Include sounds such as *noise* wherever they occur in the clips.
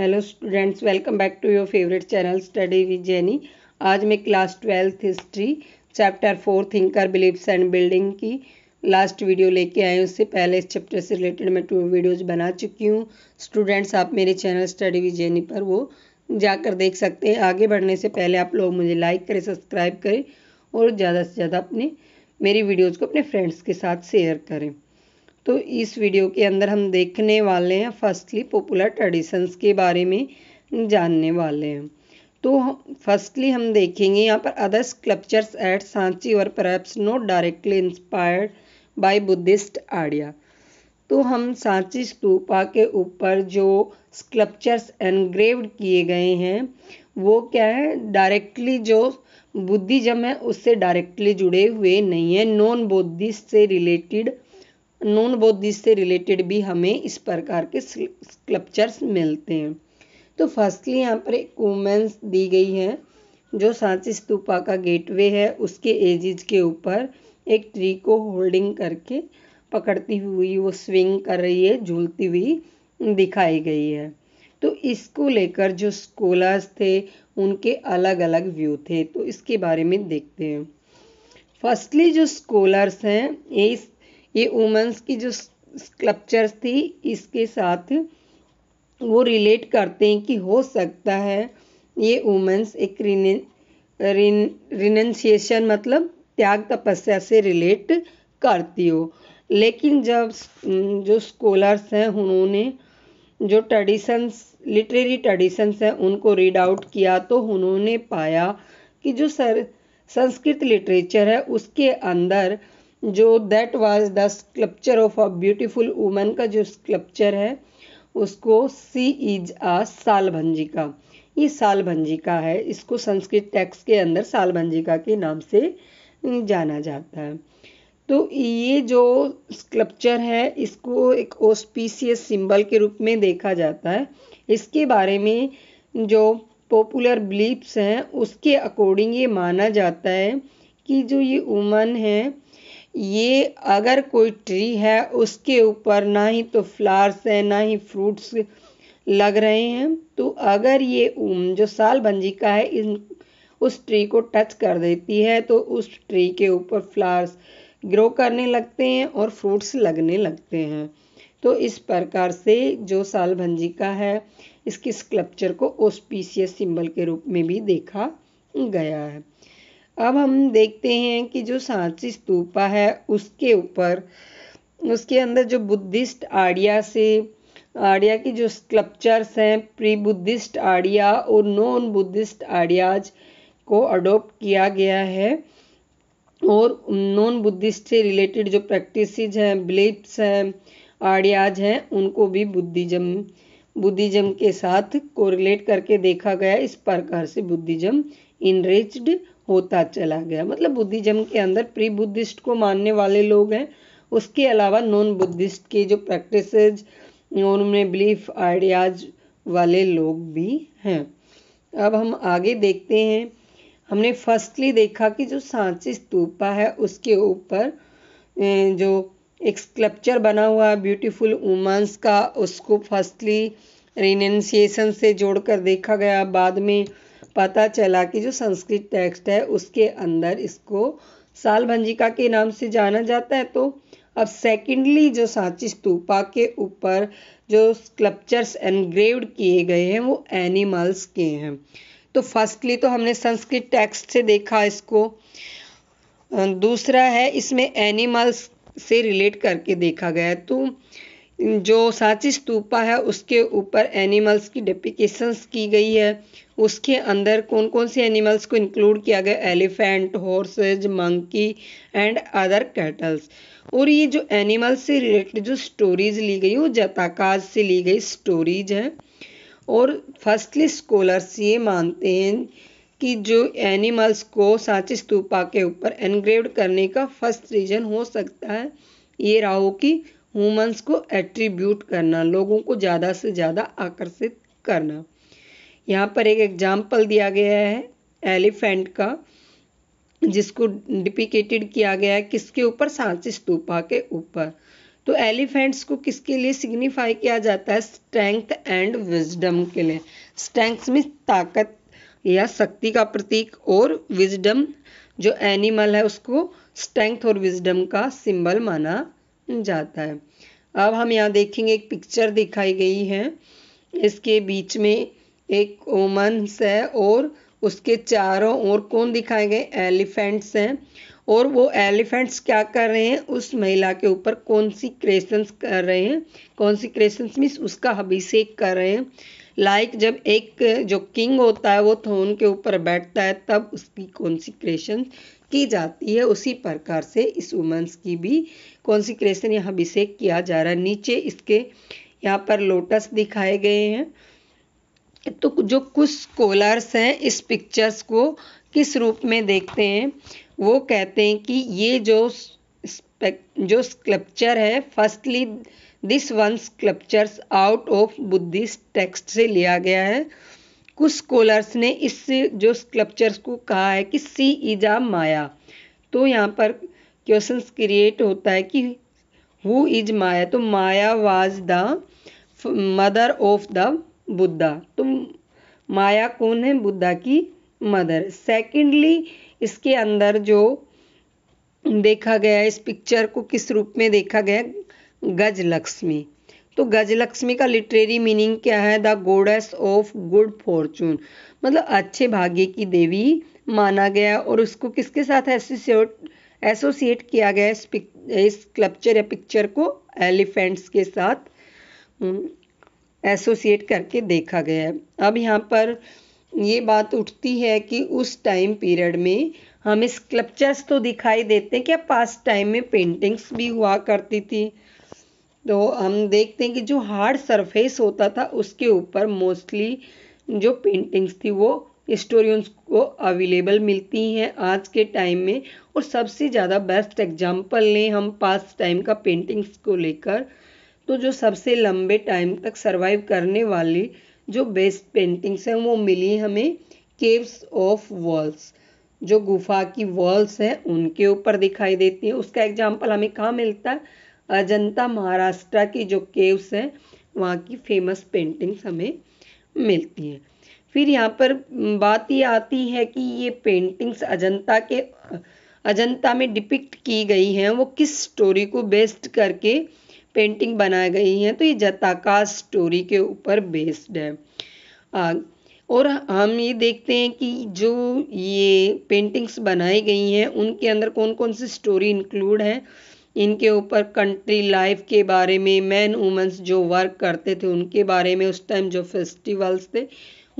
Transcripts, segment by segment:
Hello students welcome back to your favourite channel study with Jenny आज मैं class twelfth history chapter four thinker beliefs and building की last video लेके आए उससे पहले इस चैप्टर से रिलेटेड मैं टू वीडियोज बना चुकी हूँ स्टूडेंट्स आप मेरे चैनल स्टडी विद जेनी पर वो जाकर देख सकते हैं आगे बढ़ने से पहले आप लोग मुझे लाइक करें सब्सक्राइब करें और ज़्यादा से ज़्यादा अपने मेरी वीडियोज़ को अपने फ्रेंड्स के साथ शेयर करें तो इस वीडियो के अंदर हम देखने वाले हैं फर्स्टली पॉपुलर ट्रेडिशंस के बारे में जानने वाले हैं तो फर्स्टली हम देखेंगे यहाँ पर अदर क्लप्चर्स एट सांची और perhaps not directly inspired by Buddhist idea तो हम सांची स्तूपा के ऊपर जो स्कल्पचर्स एनग्रेव किए गए हैं वो क्या है डायरेक्टली जो बुद्धिज्म है उससे डायरेक्टली जुड़े हुए नहीं है नॉन बुद्धिस्ट से रिलेटेड नॉन बौद्धिस्ट से रिलेटेड भी हमें इस प्रकार के स्कल्पचर्स मिलते हैं तो फर्स्टली यहाँ पर एक वुमेंस दी गई है जो सांची स्तूपा का गेटवे है उसके एजिज के ऊपर एक ट्री को होल्डिंग करके पकड़ती हुई वो स्विंग कर रही है झूलती हुई दिखाई गई है तो इसको लेकर जो स्कोलर्स थे उनके अलग अलग व्यू थे तो इसके बारे में देखते हैं फर्स्टली जो स्कॉलर्स हैं इस ये वुमेंस की जो स्कल्पचर्स थी इसके साथ वो रिलेट करते हैं कि हो सकता है ये वुमेंस एक रिन रिन मतलब त्याग तपस्या से रिलेट करती हो लेकिन जब जो स्कॉलर्स हैं उन्होंने जो ट्रेडिशंस लिटरेरी ट्रेडिशंस हैं उनको रीड आउट किया तो उन्होंने पाया कि जो सर संस्कृत लिटरेचर है उसके अंदर जो that was the sculpture of a beautiful woman का जो स्कल्पचर है उसको सी इज आ साल भंजिका ये साल भंजिका है इसको संस्कृत टैक्स के अंदर साल भंजिका के नाम से जाना जाता है तो ये जो स्कल्पचर है इसको एक ओस्पीसियस सिंबल के रूप में देखा जाता है इसके बारे में जो पॉपुलर बिलीप्स हैं उसके अकॉर्डिंग ये माना जाता है कि जो ये वुमन है ये अगर कोई ट्री है उसके ऊपर ना ही तो फ्लावर्स है ना ही फ्रूट्स लग रहे हैं तो अगर ये जो साल बंजी का है इन उस ट्री को टच कर देती है तो उस ट्री के ऊपर फ्लावर्स ग्रो करने लगते हैं और फ्रूट्स लगने लगते हैं तो इस प्रकार से जो साल भंजी का है इसकी स्कल्पचर को ओस्पीसियस सिंबल के रूप में भी देखा गया है अब हम देखते हैं कि जो सांची स्तूपा है उसके ऊपर उसके अंदर जो बुद्धिस्ट आड़िया से आड़िया की जो स्कल्पचर्स हैं प्री बुद्धिस्ट आड़िया और नॉन बुद्धिस्ट आड़ियाज को अडोप्ट किया गया है और नॉन बुद्धिस्ट से रिलेटेड जो प्रैक्टिस हैं बिलीफ्स हैं आड़ियाज हैं उनको भी बुद्धिज्म बुद्धिज्म के साथ कोरिलेट करके देखा गया इस प्रकार से बुद्धिज्म इनरिच्ड होता चला गया मतलब बुद्धिज्म के अंदर प्री बुद्धिस्ट को मानने वाले लोग हैं उसके अलावा नॉन बुद्धिस्ट के जो प्रैक्टिस उनमें बिलीफ आइडियाज वाले लोग भी हैं अब हम आगे देखते हैं हमने फर्स्टली देखा कि जो सांची स्तूपा है उसके ऊपर जो एक स्कल्पचर बना हुआ है ब्यूटीफुल वुमन्स का उसको फर्स्टली रिनेंसिएशन से जोड़कर देखा गया बाद में पता चला कि जो संस्कृत टेक्स्ट है उसके अंदर इसको सालभंजिका के नाम से जाना जाता है तो अब सेकेंडली जो सांची स्तूपा के ऊपर जो स्कल्पचर्स एनग्रेव्ड किए गए हैं वो एनिमल्स के हैं तो फर्स्टली तो हमने संस्कृत टेक्स्ट से देखा इसको दूसरा है इसमें एनिमल्स से रिलेट करके देखा गया है तो जो सांची स्तूपा है उसके ऊपर एनिमल्स की डेपिकेशंस की गई है उसके अंदर कौन कौन से एनिमल्स को इंक्लूड किया गया elephant horses monkey and other cattles और ये जो एनिमल्स से रिलेटेड जो स्टोरीज ली गई वो जताकाज से ली गई स्टोरीज हैं और फर्स्टली स्कॉलर्स ये मानते हैं कि जो एनिमल्स को सांची स्तूपा के ऊपर एनग्रेव करने का फर्स्ट रीजन हो सकता है ये राहो की हुमन्स को एट्रीब्यूट करना लोगों को ज़्यादा से ज़्यादा आकर्षित करना यहाँ पर एक एग्जाम्पल दिया गया है एलिफेंट का जिसको डिपिकेटेड किया गया है किसके ऊपर सांची स्तूपा के ऊपर तो एलिफेंट्स को किसके लिए सिग्निफाई किया जाता है स्ट्रेंथ एंड विजडम के लिए स्ट्रेंथ में ताकत या शक्ति का प्रतीक और विजडम जो एनिमल है उसको स्ट्रेंथ और विजडम का सिंबल माना जाता है अब हम यहाँ देखेंगे एक पिक्चर दिखाई गई है इसके बीच में एक वुमन्स है और उसके चारों ओर कौन दिखाए गए एलिफेंट्स हैं और वो एलिफेंट्स क्या कर रहे हैं उस महिला के ऊपर कौन सी क्रेशंस कर रहे हैं कौन सी क्रेशंस मीन्स उसका अभिषेक कर रहे हैं लाइक like जब एक जो किंग होता है वो थोन के ऊपर बैठता है तब उसकी कौन सी क्रेशन की जाती है उसी प्रकार से इस वुमेंस की भी कौन सी क्रेशन यहाँ अभिषेक किया जा रहा है नीचे इसके यहाँ पर लोटस दिखाए गए हैं तो जो कुछ स्कॉलर्स हैं इस पिक्चर्स को किस रूप में देखते हैं वो कहते हैं कि ये जो जो स्कल्पचर है firstly this one sculptures out of Buddhist text से लिया गया है कुछ स्कॉलर्स ने इस जो स्कल्पचर्स को कहा है कि सी इज आ माया तो यहाँ पर क्वेश्चन क्रिएट होता है कि हु इज माया तो Maya was the mother of the Buddha तो माया कौन है बुद्धा की मदर सेकेंडली इसके अंदर जो देखा गया इस पिक्चर को किस रूप में देखा गया गज लक्ष्मी तो गजलक्ष्मी का लिटरेरी मीनिंग क्या है the goddess of good fortune मतलब अच्छे भाग्य की देवी माना गया और उसको किसके साथ एसोसिएट एसोसिएट किया गया इस पिक इस क्लप्चर या पिक्चर को एलिफेंट्स के साथ हम्म, एसोसिएट करके देखा गया है अब यहाँ पर ये बात उठती है कि उस टाइम पीरियड में हमें स्कल्पचर्स तो दिखाई देते हैं क्या पास्ट टाइम में पेंटिंग्स भी हुआ करती थी तो हम देखते हैं कि जो हार्ड सरफेस होता था उसके ऊपर मोस्टली जो पेंटिंग्स थी वो हिस्टोरियंस को अवेलेबल मिलती हैं आज के टाइम में और सबसे ज़्यादा बेस्ट एग्जांपल लें हम पास्ट टाइम का पेंटिंग्स को लेकर तो जो सबसे लंबे टाइम तक सर्वाइव करने वाली जो बेस्ट पेंटिंग्स हैं वो मिली हमें केव्स ऑफ वॉल्स जो गुफा की वॉल्स हैं उनके ऊपर दिखाई देती है उसका एग्जाम्पल हमें कहाँ मिलता है अजंता महाराष्ट्र की जो केव्स हैं वहाँ की फेमस पेंटिंग्स हमें मिलती हैं फिर यहाँ पर बात ये आती है कि ये पेंटिंग्स अजंता के अजंता में डिपिक्ट की गई हैं वो किस स्टोरी को बेस्ट करके पेंटिंग बनाई गई हैं तो ये जताका स्टोरी के ऊपर बेस्ड है आ, और हम ये देखते हैं कि जो ये पेंटिंग्स बनाई गई हैं उनके अंदर कौन कौन सी स्टोरी इंक्लूड है इनके ऊपर कंट्री लाइफ के बारे में मैन वूमेंस जो वर्क करते थे उनके बारे में उस टाइम जो फेस्टिवल्स थे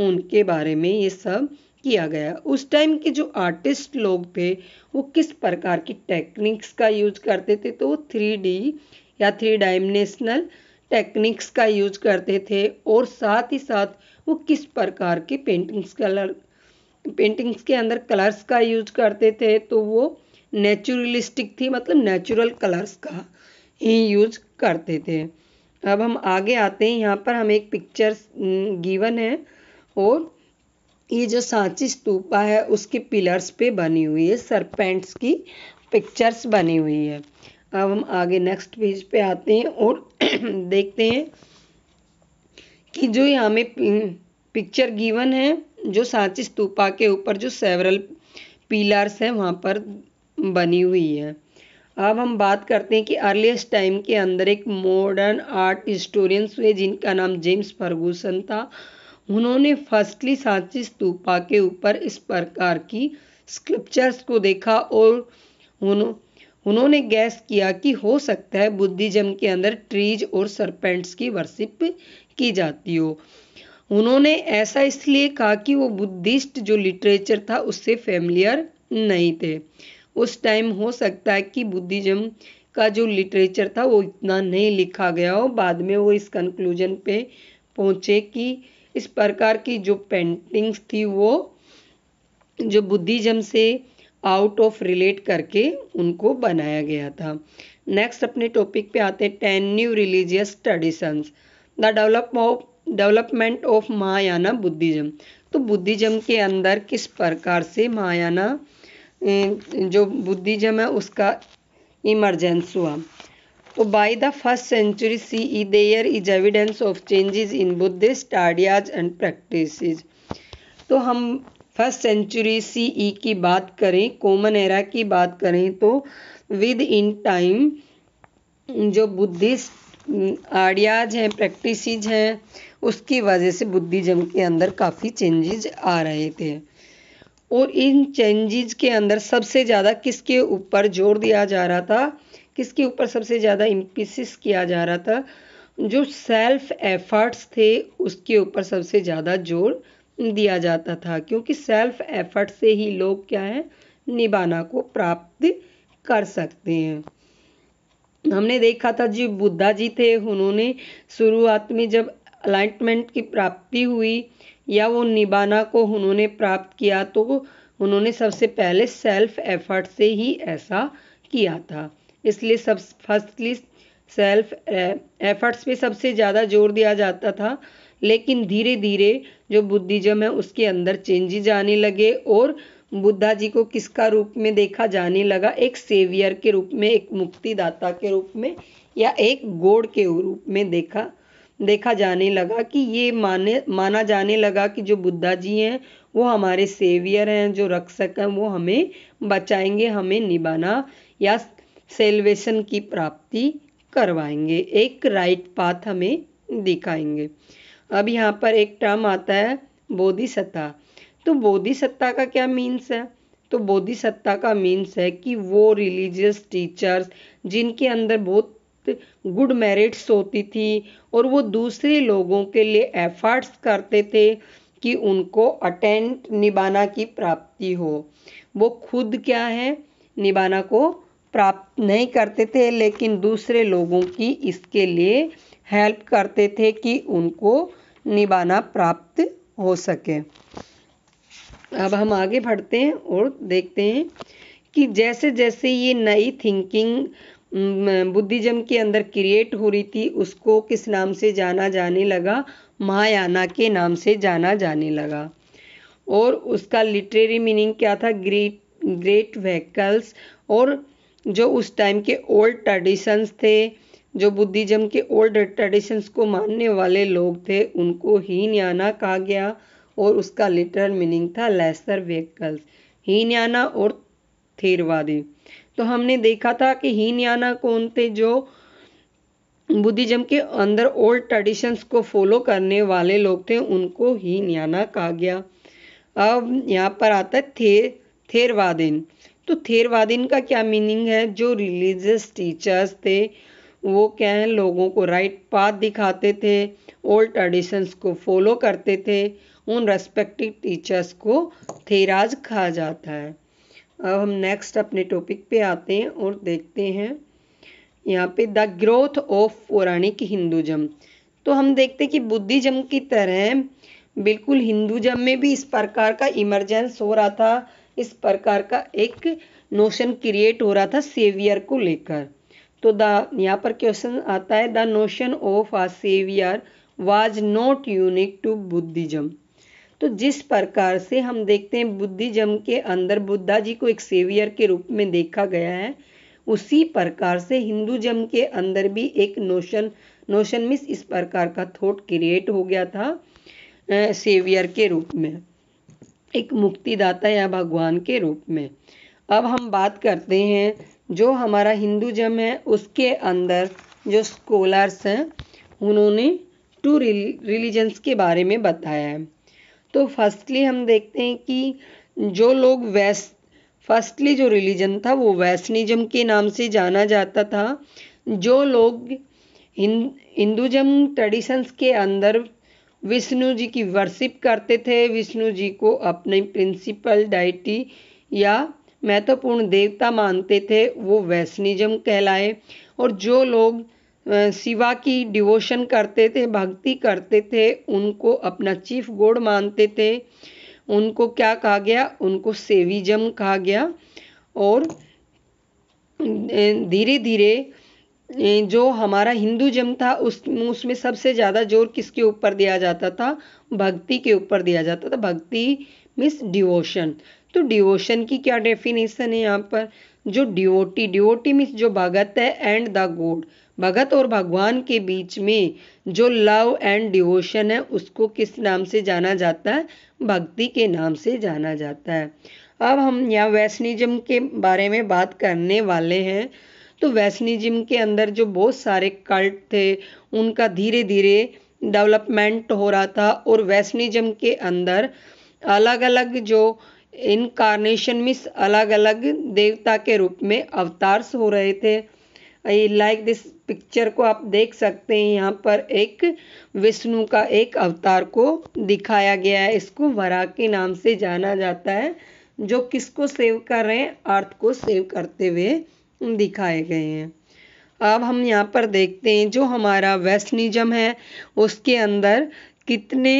उनके बारे में ये सब किया गया उस टाइम के जो आर्टिस्ट लोग थे वो किस प्रकार की टेक्निक्स का यूज करते थे तो थ्री डी या थ्री डायमेंशनल टेक्निक्स का यूज करते थे और साथ ही साथ वो किस प्रकार की पेंटिंग्स कलर पेंटिंग्स के अंदर कलर्स का यूज करते थे तो वो नेचुरलिस्टिक थी मतलब नेचुरल कलर्स का ही यूज करते थे अब हम आगे आते हैं यहाँ पर हमें एक पिक्चर गिवन है और ये जो सांची स्तूपा है उसके पिलर्स पे बनी हुई है सरपेंट्स की पिक्चर्स बनी हुई है अब हम आगे नेक्स्ट पेज पे आते हैं और *clears throat* देखते हैं कि जो यहाँ में पिक्चर गिवन है जो सांची स्तूपा के ऊपर जो सेवरल पिलर्स हैं वहाँ पर बनी हुई है अब हम बात करते हैं कि अर्लीस्ट टाइम के अंदर एक मॉडर्न आर्ट हिस्टोरियंस हुए जिनका नाम जेम्स फर्गूसन था उन्होंने फर्स्टली सांची स्तूपा के ऊपर इस प्रकार की स्क्रिप्चर्स को देखा और उन्होंने उन्होंने गैस किया कि हो सकता है बुद्धिज्म के अंदर ट्रीज और सरपेंट्स की वर्शिप की जाती हो उन्होंने ऐसा इसलिए कहा कि वो बुद्धिस्ट जो लिटरेचर था उससे फैमिलियर नहीं थे उस टाइम हो सकता है कि बुद्धिज्म का जो लिटरेचर था वो इतना नहीं लिखा गया हो बाद में वो इस कंक्लूजन पे पहुँचे कि इस प्रकार की जो पेंटिंग्स थी वो जो बुद्धिज्म से आउट ऑफ रिलेट करके उनको बनाया गया था नेक्स्ट अपने टॉपिक पे आते हैं ten new religious traditions the develop of development of Mahayana Buddhism तो बुद्धिज्म के अंदर किस प्रकार से महायाना अं, जो बुद्धिज्म है उसका इमरजेंस हुआ तो by the first century C E there is evidence of changes in Buddhist ideas and practice तो हम first century C E e की बात करें कॉमन एरा की बात करें तो विद इन टाइम जो बुद्धिस्ट आइडियाज हैं प्रैक्टिस हैं उसकी वजह से बुद्धिज़्म के अंदर काफ़ी चेंजेज आ रहे थे और इन चेंजेज के अंदर सबसे ज़्यादा किसके ऊपर जोर दिया जा रहा था किसके ऊपर सबसे ज़्यादा इम्पिसिस किया जा रहा था जो सेल्फ एफर्ट्स थे उसके ऊपर सबसे ज़्यादा जोर दिया जाता था क्योंकि सेल्फ एफर्ट से ही लोग क्या है निबाना को प्राप्त कर सकते हैं हमने देखा था जो बुद्धा जी थे उन्होंने शुरुआत में जब अलाइटमेंट की प्राप्ति हुई या वो निबाना को उन्होंने प्राप्त किया तो उन्होंने सबसे पहले सेल्फ एफर्ट से ही ऐसा किया था इसलिए सब फर्स्टली सेल्फ एफर्ट्स पे सबसे ज़्यादा जोर दिया जाता था लेकिन धीरे धीरे जो बुद्धिज्म है उसके अंदर चेंजेज आने लगे और बुद्धा जी को किसका रूप में देखा जाने लगा एक सेवियर के रूप में एक मुक्तिदाता के रूप में या एक गोड के रूप में देखा देखा जाने लगा कि ये माने माना जाने लगा कि जो बुद्धा जी हैं वो हमारे सेवियर हैं जो रक्षक हैं वो हमें बचाएंगे हमें निभाना या सेल्वेशन की प्राप्ति करवाएंगे एक राइट पाथ हमें दिखाएंगे अब यहाँ पर एक टर्म आता है बोधिसत्ता तो बोधिसत्ता का क्या मीन्स है तो बोधिसत्ता का मीन्स है कि वो रिलीजियस टीचर्स जिनके अंदर बहुत गुड मेरिट्स होती थी और वो दूसरे लोगों के लिए एफर्ट्स करते थे कि उनको अटेंट निबाना की प्राप्ति हो वो खुद क्या है निबाना को प्राप्त नहीं करते थे लेकिन दूसरे लोगों की इसके लिए हेल्प करते थे कि उनको निभाना प्राप्त हो सके अब हम आगे बढ़ते हैं और देखते हैं कि जैसे जैसे ये नई थिंकिंग बुद्धिज्म के अंदर क्रिएट हो रही थी उसको किस नाम से जाना जाने लगा महायाना के नाम से जाना जाने लगा और उसका लिटरेरी मीनिंग क्या था ग्रेट ग्रेट व्हीकल्स और जो उस टाइम के ओल्ड ट्रेडिशंस थे जो बुद्धिज्म के ओल्ड ट्रेडिशंस को मानने वाले लोग थे उनको हीनयाना कहा गया और उसका लिटरल मीनिंग था लेसर व्हीकल्स हीनयाना और थेरवादी तो हमने देखा था कि हीनयाना कौन थे जो बुद्धिज्म के अंदर ओल्ड ट्रेडिशंस को फॉलो करने वाले लोग थे उनको ही न्याना कहा गया अब यहाँ पर आता है थे थेरवादिन तो थेरवादिन का क्या मीनिंग है जो रिलीजियस टीचर्स थे वो क्या है लोगों को राइट पाथ दिखाते थे ओल्ड ट्रेडिशंस को फॉलो करते थे उन रेस्पेक्टिव टीचर्स को थेराज कहा जाता है अब हम नेक्स्ट अपने टॉपिक पे आते हैं और देखते हैं यहाँ पे द ग्रोथ ऑफ पौराणिक हिंदुजम तो हम देखते हैं कि बुद्धिज्म की तरह बिल्कुल हिंदुजम में भी इस प्रकार का इमरजेंस हो रहा था इस प्रकार का एक नोशन क्रिएट हो रहा था सेवियर को लेकर तो द यहाँ पर क्वेश्चन आता है the notion of a saviour was not unique to Buddhism तो जिस प्रकार से हम देखते हैं बुद्धिज्म के अंदर बुद्धा जी को एक सेवियर के रूप में देखा गया है उसी प्रकार से हिंदुज्म के अंदर भी एक नोशन नोशन मिस इस प्रकार का थॉट क्रिएट हो गया था सेवियर के रूप में एक मुक्तिदाता या भगवान के रूप में अब हम बात करते हैं जो हमारा हिंदुज़म है उसके अंदर जो स्कॉलर्स हैं उन्होंने टू रिलीजन्स के बारे में बताया है तो फर्स्टली हम देखते हैं कि जो लोग वेस्ट फर्स्टली जो रिलीजन था वो वैष्णिज्म के नाम से जाना जाता था जो लोग हिंदुज़म ट्रेडिशंस के अंदर विष्णु जी की वर्शिप करते थे विष्णु जी को अपने प्रिंसिपल डाइटी या महत्वपूर्ण देवता मानते थे वो वैष्णिज्म कहलाए और जो लोग शिवा की डिवोशन करते थे भक्ति करते थे उनको अपना चीफ गोड मानते थे उनको क्या कहा गया उनको सेविजम कहा गया और धीरे धीरे जो हमारा हिंदू जम था उस उसमें सबसे ज़्यादा जोर किसके ऊपर दिया जाता था भक्ति के ऊपर दिया जाता था भक्ति मिस डिवोशन तो डिवोशन की क्या डेफिनेशन है यहाँ पर जो डिओटी डिओटी मीन्स जो भगत है एंड द गोड भगत और भगवान के बीच में जो लव एंड डिवोशन है उसको किस नाम से जाना जाता है भक्ति के नाम से जाना जाता है अब हम यहाँ वैष्णिज्म के बारे में बात करने वाले हैं तो वैष्णिज्म के अंदर जो बहुत सारे कल्ट थे उनका धीरे धीरे डेवलपमेंट हो रहा था और वैष्णिज्म के अंदर अलग अलग जो इनकारनेशन में अलग अलग देवता के रूप में अवतार हो रहे थे लाइक दिस पिक्चर को आप देख सकते हैं यहाँ पर एक विष्णु का एक अवतार को दिखाया गया है इसको वरा के नाम से जाना जाता है जो किसको सेव कर रहे हैं अर्थ को सेव करते हुए दिखाए गए हैं अब हम यहाँ पर देखते हैं जो हमारा वेस्टनिज्म है उसके अंदर कितने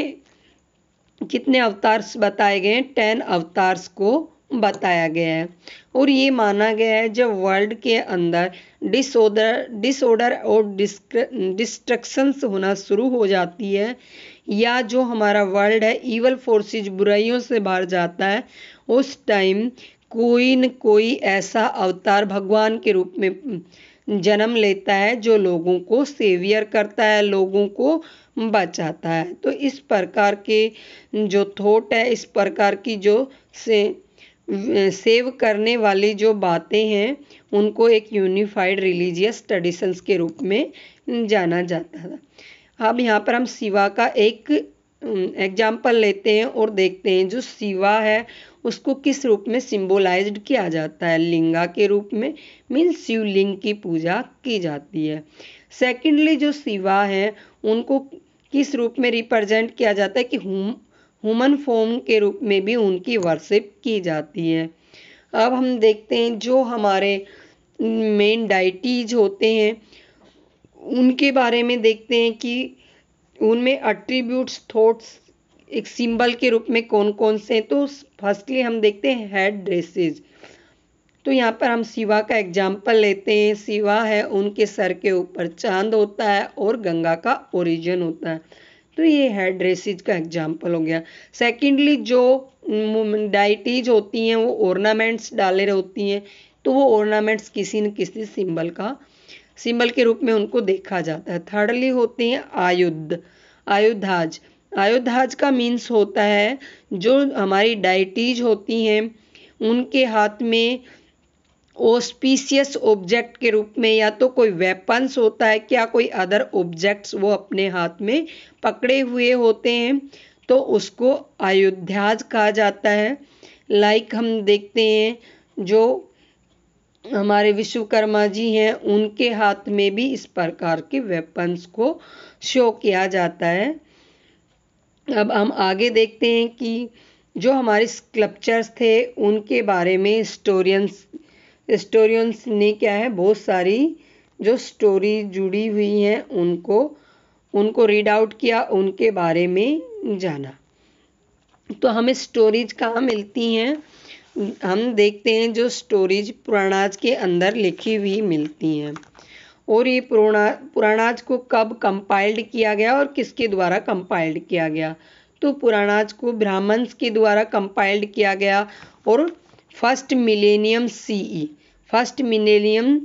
कितने अवतार्स बताए गए हैं टेन अवतार्स को बताया गया है और ये माना गया है जब वर्ल्ड के अंदर डिसऑर्डर डिसऑर्डर और डिस्ट्रक्शंस होना शुरू हो जाती है या जो हमारा वर्ल्ड है ईवल फोर्सेज बुराइयों से बाहर जाता है उस टाइम कोई न कोई ऐसा अवतार भगवान के रूप में जन्म लेता है जो लोगों को सेवियर करता है लोगों को बचाता है तो इस प्रकार के जो थोट है इस प्रकार की जो से सेव करने वाली जो बातें हैं उनको एक यूनिफाइड रिलीजियस ट्रेडिशंस के रूप में जाना जाता है अब यहाँ पर हम शिवा का एक एग्जाम्पल लेते हैं और देखते हैं जो शिवा है उसको किस रूप में सिम्बोलाइज्ड किया जाता है लिंगा के रूप में मीन्स शिवलिंग की पूजा की जाती है सेकेंडली जो शिवा हैं उनको किस रूप में रिप्रेजेंट किया जाता है कि हुम ह्यूमन फॉर्म के रूप में भी उनकी वर्शिप की जाती है अब हम देखते हैं जो हमारे मेन डाइटीज होते हैं उनके बारे में देखते हैं कि उनमें अट्रीब्यूट्स थॉट्स एक सिंबल के रूप में कौन कौन से हैं तो फर्स्टली हम देखते हैं हेड ड्रेसेज तो यहाँ पर हम शिवा का एग्जाम्पल लेते हैं शिवा है उनके सर के ऊपर चांद होता है और गंगा का ओरिजिन होता है तो ये हेड ड्रेसेज का एग्जाम्पल हो गया सेकेंडली जो डाइटीज होती हैं वो ऑर्नामेंट्स डाले होती हैं तो वो ऑर्नामेंट्स किसी न किसी सिंबल का सिंबल के रूप में उनको देखा जाता है थर्डली होते हैं आयुध आयुधाज आयोधाज का मीन्स होता है जो हमारी डाइटीज होती हैं उनके हाथ में ओस्पीसियस ऑब्जेक्ट के रूप में या तो कोई वेपन्स होता है क्या कोई अदर ऑब्जेक्ट्स वो अपने हाथ में पकड़े हुए होते हैं तो उसको अयोध्याज कहा जाता है लाइक हम देखते हैं जो हमारे विश्वकर्मा जी हैं उनके हाथ में भी इस प्रकार के वेपन्स को शो किया जाता है अब हम आगे देखते हैं कि जो हमारे स्कल्पचर्स थे उनके बारे में हिस्टोरियंस हिस्टोरियंस ने क्या है बहुत सारी जो स्टोरी जुड़ी हुई हैं उनको उनको रीड आउट किया उनके बारे में जाना तो हमें स्टोरीज कहाँ मिलती हैं हम देखते हैं जो स्टोरीज पुराणाज के अंदर लिखी हुई मिलती हैं और ये पुराणा पुराणाज को कब कंपाइल्ड किया गया और किसके द्वारा कंपाइल्ड किया गया तो पुराणाज को ब्राह्मण्स के द्वारा कंपाइल्ड किया गया और first millennium CE first millennium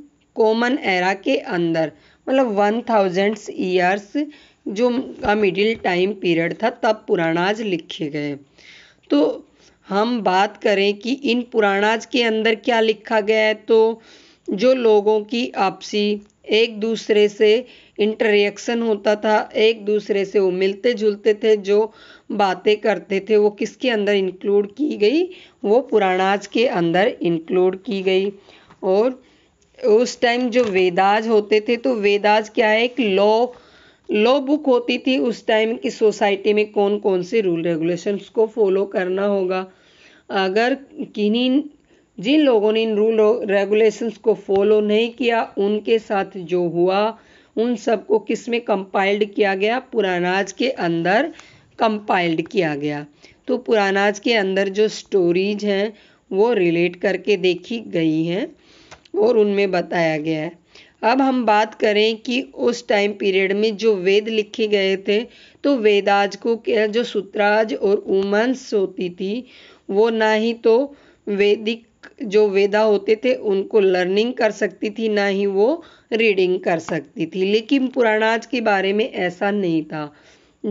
common era के अंदर मतलब वन थाउजेंड्स ईयर्स जो का मिडिल टाइम पीरियड था तब पुराणाज लिखे गए तो हम बात करें कि इन पुराणाज के अंदर क्या लिखा गया है तो जो लोगों की आपसी एक दूसरे से इंटरेक्शन होता था एक दूसरे से वो मिलते जुलते थे जो बातें करते थे वो किसके अंदर इंक्लूड की गई वो पुराणाज के अंदर इंक्लूड की गई और उस टाइम जो वेदाज होते थे तो वेदाज क्या है एक लॉ लॉ बुक होती थी उस टाइम की सोसाइटी में कौन कौन से रूल रेगुलेशंस को फॉलो करना होगा अगर किन्हीं जिन लोगों ने इन रूल रेगुलेशंस को फॉलो नहीं किया उनके साथ जो हुआ उन सबको किस में कंपाइल्ड किया गया पुरानाज के अंदर कंपाइल्ड किया गया तो पुरानाज के अंदर जो स्टोरीज हैं वो रिलेट करके देखी गई हैं और उनमें बताया गया है अब हम बात करें कि उस टाइम पीरियड में जो वेद लिखे गए थे तो वेदाज को क्या जो सूत्राज और उमंस होती थी वो ना ही तो वैदिक जो वेदा होते थे उनको लर्निंग कर सकती थी ना ही वो रीडिंग कर सकती थी लेकिन पुराणाज के बारे में ऐसा नहीं था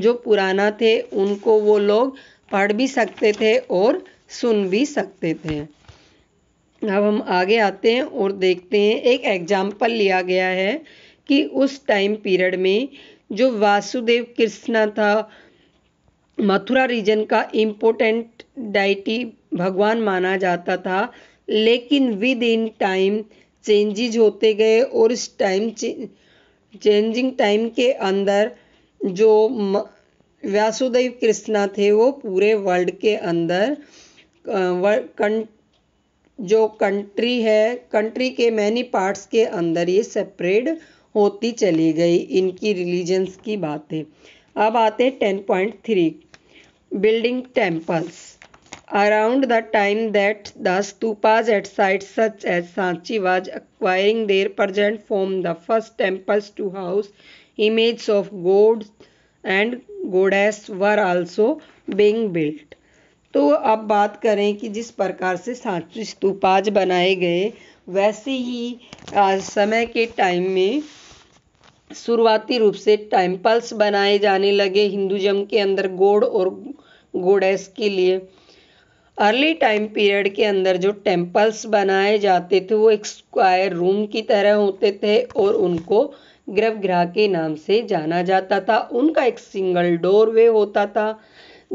जो पुराना थे उनको वो लोग पढ़ भी सकते थे और सुन भी सकते थे अब हम आगे आते हैं और देखते हैं एक एग्जाम्पल लिया गया है कि उस टाइम पीरियड में जो वासुदेव कृष्णा था मथुरा रीजन का इम्पोर्टेंट डाइटी भगवान माना जाता था लेकिन विद इन टाइम चेंजेज होते गए और इस टाइम चेंजिंग टाइम के अंदर जो व्यासुदेव कृष्णा थे वो पूरे वर्ल्ड के अंदर कं, जो कंट्री है कंट्री के मैनी पार्ट्स के अंदर ये सेपरेट होती चली गई इनकी रिलीजन्स की बातें अब आते हैं ten point three building temples Around the time that the stupas at sites such as Sanchi was acquiring their present form, the first temples to house images of gods and goddess were also being built. तो अब बात करें कि जिस प्रकार से Sanchi stupas बनाए गए वैसे ही आ, समय के टाइम में शुरुआती रूप से टेम्पल्स बनाए जाने लगे हिंदुज़म के अंदर गोड और गोडेस के लिए अर्ली टाइम पीरियड के अंदर जो टेम्पल्स बनाए जाते थे वो एक स्क्वायर रूम की तरह होते थे और उनको गर्भगृह के नाम से जाना जाता था उनका एक सिंगल डोर वे होता था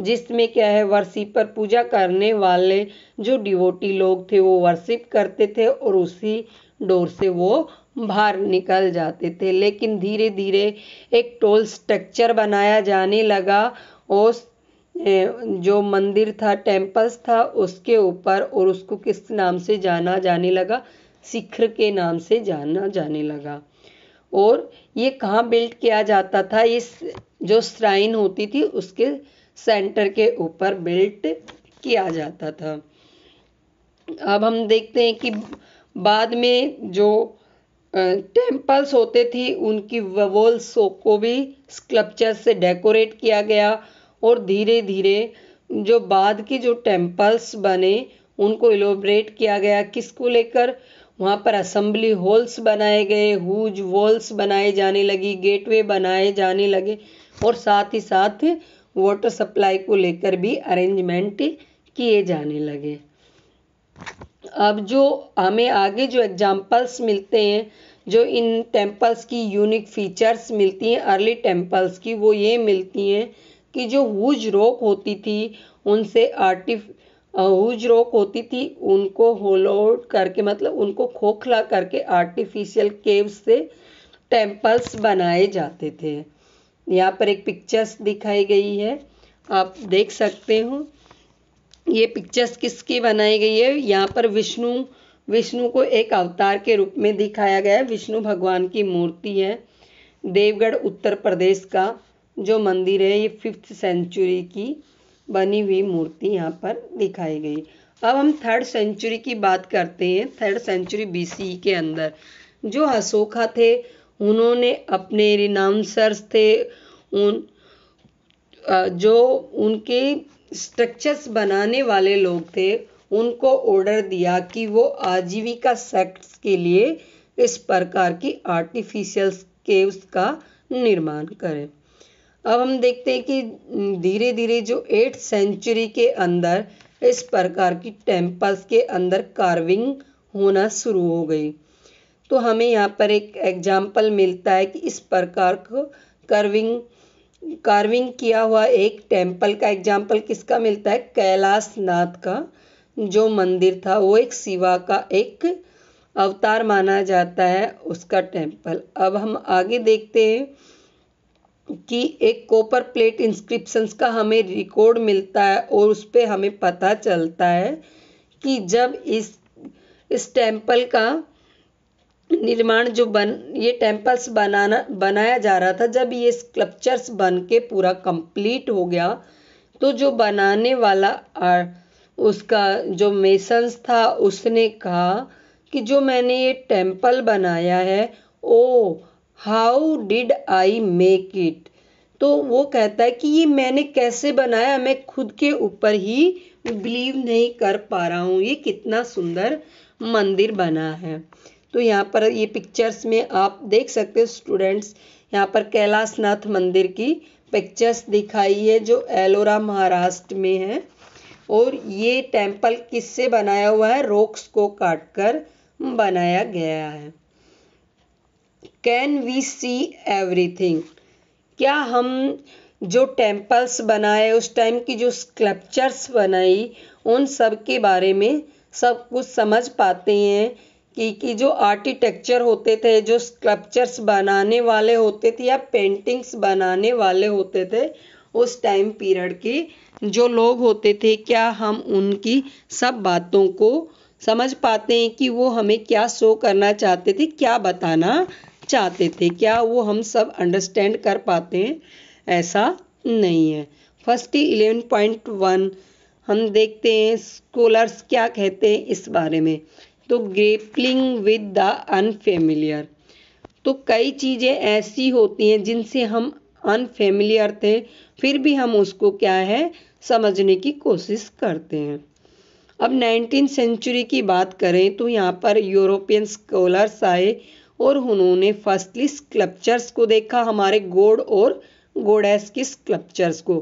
जिसमें क्या है वर्सी पर पूजा करने वाले जो डिवोटी लोग थे वो वर्शिप करते थे और उसी डोर से वो बाहर निकल जाते थे लेकिन धीरे धीरे एक टोल स्ट्रक्चर बनाया जाने लगा और जो मंदिर था टेम्पल्स था उसके ऊपर और उसको किस नाम से जाना जाने लगा सिखर के नाम से जाना जाने लगा और ये कहाँ बिल्ड किया जाता था इस जो श्राइन होती थी उसके सेंटर के ऊपर बिल्ट किया जाता था अब हम देखते हैं कि बाद में जो टेम्पल्स होते थे उनकी वॉल्स को भी स्कल्पचर से डेकोरेट किया गया और धीरे धीरे जो बाद के जो टेम्पल्स बने उनको एलोब्रेट किया गया किसको लेकर वहाँ पर असम्बली हॉल्स बनाए गए हुज वॉल्स बनाए जाने लगी गेटवे बनाए जाने लगे और साथ ही साथ वाटर सप्लाई को लेकर भी अरेंजमेंट किए जाने लगे अब जो हमें आगे जो एग्जाम्पल्स मिलते हैं जो इन टेम्पल्स की यूनिक फीचर्स मिलती हैं अर्ली टेम्पल्स की वो ये मिलती हैं कि जो हुज रोक होती थी उनसे आर्टिफ हुज रोक होती थी उनको होलोड करके मतलब उनको खोखला करके आर्टिफिशियल केव से टेम्पल्स बनाए जाते थे यहाँ पर एक पिक्चर्स दिखाई गई है आप देख सकते हो ये पिक्चर्स किसकी बनाई गई है यहाँ पर विष्णु विष्णु को एक अवतार के रूप में दिखाया गया है विष्णु भगवान की मूर्ति है देवगढ़ उत्तर प्रदेश का जो मंदिर है ये फिफ्थ सेंचुरी की बनी हुई मूर्ति यहाँ पर दिखाई गई अब हम थर्ड सेंचुरी की बात करते हैं थर्ड सेंचुरी बी के अंदर जो अशोका थे उन्होंने अपने रिनाउंसर्स थे उन जो उनके स्ट्रक्चर्स बनाने वाले लोग थे उनको ऑर्डर दिया कि वो आजीविका सेक्ट्स के लिए इस प्रकार की आर्टिफिशियल केव्स का निर्माण करें अब हम देखते हैं कि हम्म, धीरे धीरे जो एट सेंचुरी के अंदर इस प्रकार की टेम्पल्स के अंदर कार्विंग होना शुरू हो गई तो हमें यहाँ पर एक एग्जाम्पल मिलता है कि इस प्रकार को कार्विंग कार्विंग किया हुआ एक टेम्पल का एग्जाम्पल किसका मिलता है कैलाश नाथ का जो मंदिर था वो एक शिवा का एक अवतार माना जाता है उसका टेम्पल अब हम आगे देखते हैं की एक कॉपर प्लेट इंस्क्रिप्शंस का हमें रिकॉर्ड मिलता है और उस पर हमें पता चलता है कि जब इस इस टेम्पल का निर्माण जो बन ये टेम्पल्स बनाना बनाया जा रहा था जब ये स्कल्पचर्स बन के पूरा कंप्लीट हो गया तो जो बनाने वाला आ, उसका जो मेसन्स था उसने कहा कि जो मैंने ये टेम्पल बनाया है oh how did I make it तो वो कहता है कि ये मैंने कैसे बनाया मैं खुद के ऊपर ही बिलीव नहीं कर पा रहा हूँ ये कितना सुंदर मंदिर बना है तो यहाँ पर ये पिक्चर्स में आप देख सकते हो स्टूडेंट्स यहाँ पर कैलाशनाथ मंदिर की पिक्चर्स दिखाई है जो एलोरा महाराष्ट्र में है और ये टेम्पल किससे बनाया हुआ है रोक्स को काटकर बनाया गया है कैन वी सी एवरीथिंग क्या हम जो टेम्पल्स बनाए उस टाइम की जो स्कल्पचर्स बनाई उन सब के बारे में सब कुछ समझ पाते हैं कि कि जो आर्किटेक्चर होते थे जो स्कल्पचर्स बनाने वाले होते थे या पेंटिंग्स बनाने वाले होते थे उस टाइम पीरियड के जो लोग होते थे क्या हम उनकी सब बातों को समझ पाते हैं कि वो हमें क्या शो करना चाहते थे क्या बताना चाहते थे क्या वो हम सब अंडरस्टैंड कर पाते हैं ऐसा नहीं है फर्स्ट इलेवन पॉइंट वन हम देखते हैं स्कॉलर्स क्या कहते हैं इस बारे में तो ग्रेपलिंग विद द अनफेमिलियर तो कई चीज़ें ऐसी होती हैं जिनसे हम अनफेमिलियर थे फिर भी हम उसको क्या है समझने की कोशिश करते हैं अब नाइनटीन सेंचुरी की बात करें तो यहाँ पर यूरोपियन स्कॉलर्स आए और उन्होंने फर्स्टली स्कल्पचर्स को देखा हमारे गोड और गोडेस की स्कल्पचर्स को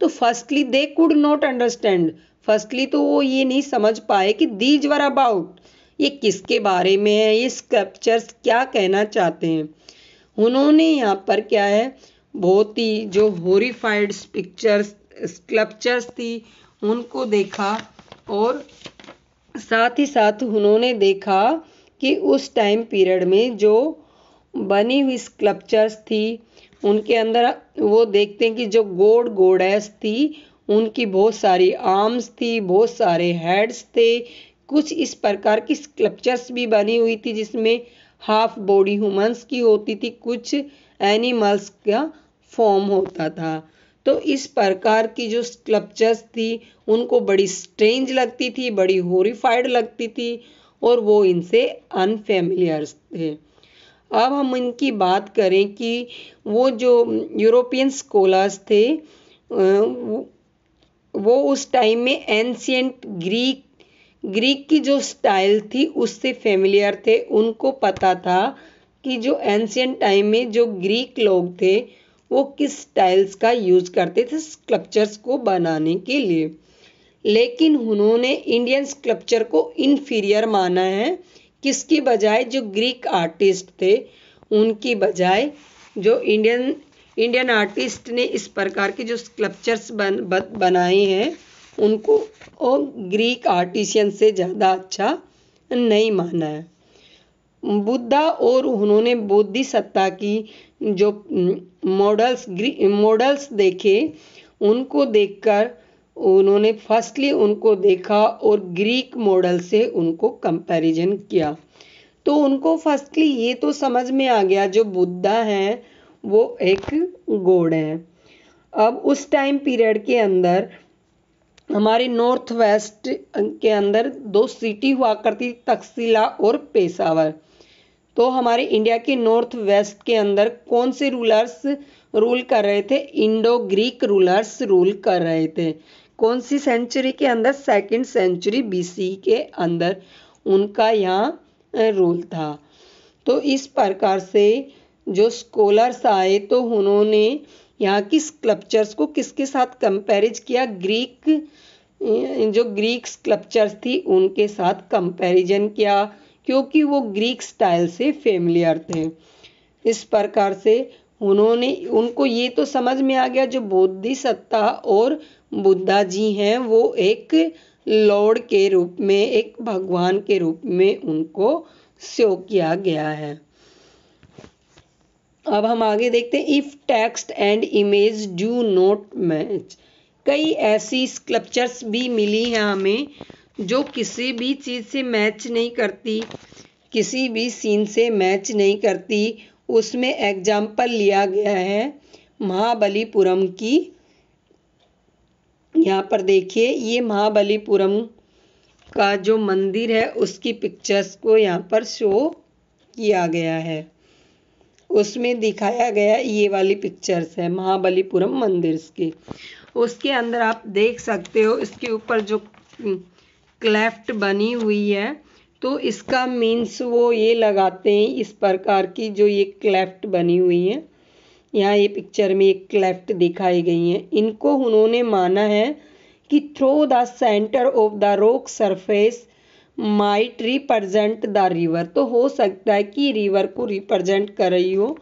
तो firstly they could not understand firstly तो वो ये नहीं समझ पाए कि दीज वर अबाउट ये किसके बारे में है ये स्कल्पचर्स क्या कहना चाहते हैं उन्होंने यहाँ पर क्या है बहुत ही जो होरीफाइड पिक्चर्स स्कल्पचर्स थी उनको देखा और साथ ही साथ उन्होंने देखा कि उस टाइम पीरियड में जो बनी हुई स्कल्पचर्स थी उनके अंदर वो देखते हैं कि जो गोड गोडेस थी उनकी बहुत सारी आर्म्स थी बहुत सारे हेड्स थे कुछ इस प्रकार की स्कल्पचर्स भी बनी हुई थी जिसमें हाफ बॉडी ह्यूमंस की होती थी कुछ एनिमल्स का फॉर्म होता था तो इस प्रकार की जो स्कल्पचर्स थी उनको बड़ी स्ट्रेंज लगती थी बड़ी होरीफाइड लगती थी और वो इनसे अनफेमिलियर्स थे अब हम इनकी बात करें कि वो जो यूरोपियन स्कॉलर्स थे वो उस टाइम में एंशियंट ग्रीक ग्रीक की जो स्टाइल थी उससे फेमिलियर थे उनको पता था कि जो एंशियंट टाइम में जो ग्रीक लोग थे वो किस स्टाइल्स का यूज करते थे स्कल्पचर्स को बनाने के लिए लेकिन उन्होंने इंडियन स्कल्पचर को इन्फीरियर माना है किसकी बजाय जो ग्रीक आर्टिस्ट थे उनकी बजाय जो इंडियन इंडियन आर्टिस्ट ने इस प्रकार के जो स्कल्पचर्स बन बनाए हैं उनको ओ, ग्रीक आर्टिशियन से ज़्यादा अच्छा नहीं माना है बुद्धा और उन्होंने बुद्धि सत्ता की जो मॉडल्स मॉडल्स देखे उनको देखकर उन्होंने फर्स्टली उनको देखा और ग्रीक मॉडल से उनको कंपैरिजन किया तो उनको फर्स्टली ये तो समझ में आ गया जो बुद्धा हैं वो एक गोड हैं अब उस टाइम पीरियड के अंदर हमारे नॉर्थ वेस्ट के अंदर दो सिटी हुआ करती तकसीला और पेशावर तो हमारे इंडिया के नॉर्थ वेस्ट के अंदर कौन से रूलर्स रूल कर रहे थे इंडो ग्रीक रूलर्स रूल कर रहे थे कौन सी सेंचुरी के अंदर सेकंड सेंचुरी बीसी के अंदर उनका यहाँ रोल था तो इस प्रकार से जो स्कॉलर्स आए तो उन्होंने यहाँ की स्कल्पचर्स को किसके साथ कंपेरिज किया ग्रीक जो ग्रीक स्कल्पचर्स थी उनके साथ कंपैरिजन किया क्योंकि वो ग्रीक स्टाइल से फेमिलियर थे इस प्रकार से उन्होंने उनको ये तो समझ में आ गया जो बौद्धि सत्ता और बुद्धा जी हैं वो एक लॉर्ड के रूप में एक भगवान के रूप में उनको शो किया गया है अब हम आगे देखते हैं if text and image do not match कई ऐसी स्कल्पचर्स भी मिली हैं हमें जो किसी भी चीज़ से मैच नहीं करती किसी भी सीन से मैच नहीं करती उसमें एग्जाम्पल लिया गया है महाबलीपुरम की यहाँ पर देखिए ये महाबलीपुरम का जो मंदिर है उसकी पिक्चर्स को यहाँ पर शो किया गया है उसमें दिखाया गया ये वाली पिक्चर्स है महाबलीपुरम मंदिर की उसके अंदर आप देख सकते हो इसके ऊपर जो क्लेफ्ट हम्म, बनी हुई है तो इसका मीन्स वो ये लगाते हैं इस प्रकार की जो ये क्लेफ्ट बनी हुई है यहाँ ये पिक्चर में एक क्लेफ्ट दिखाई गई है इनको उन्होंने माना है कि through the centre of the rock surface might represent the river तो हो सकता है कि रिवर को रिप्रजेंट कर रही हो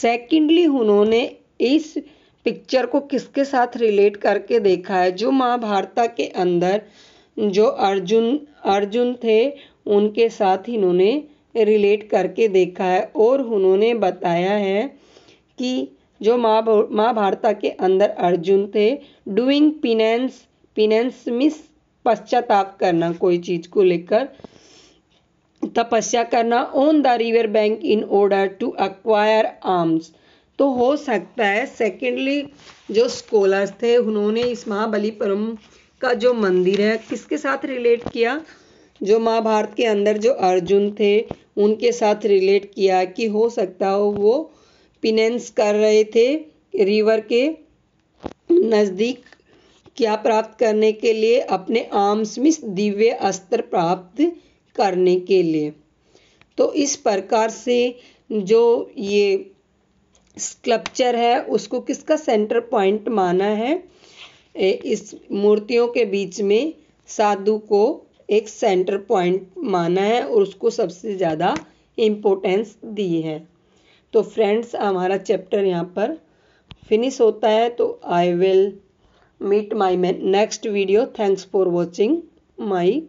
सेकेंडली उन्होंने इस पिक्चर को किसके साथ रिलेट करके देखा है जो महाभारत के अंदर जो अर्जुन अर्जुन थे उनके साथ इन्होंने रिलेट करके देखा है और उन्होंने बताया है कि जो महाभारत के अंदर अर्जुन थे डूइंग पिनेंस पिनेंस मिस पश्चाताप करना कोई चीज़ को लेकर तपस्या करना on the river bank in order to acquire arms तो हो सकता है सेकेंडली जो स्कॉलर्स थे उन्होंने इस महाबलीपुरम का जो मंदिर है किसके साथ रिलेट किया जो महाभारत के अंदर जो अर्जुन थे उनके साथ रिलेट किया कि हो सकता हो वो पिनेंस कर रहे थे रिवर के नज़दीक क्या प्राप्त करने के लिए अपने आर्म्स में दिव्य अस्त्र प्राप्त करने के लिए तो इस प्रकार से जो ये स्कल्पचर है उसको किसका सेंटर पॉइंट माना है इस मूर्तियों के बीच में साधु को एक सेंटर पॉइंट माना है और उसको सबसे ज़्यादा इम्पोर्टेंस दी है तो फ्रेंड्स हमारा चैप्टर यहाँ पर फिनिश होता है तो I will meet my next video thanks for watching my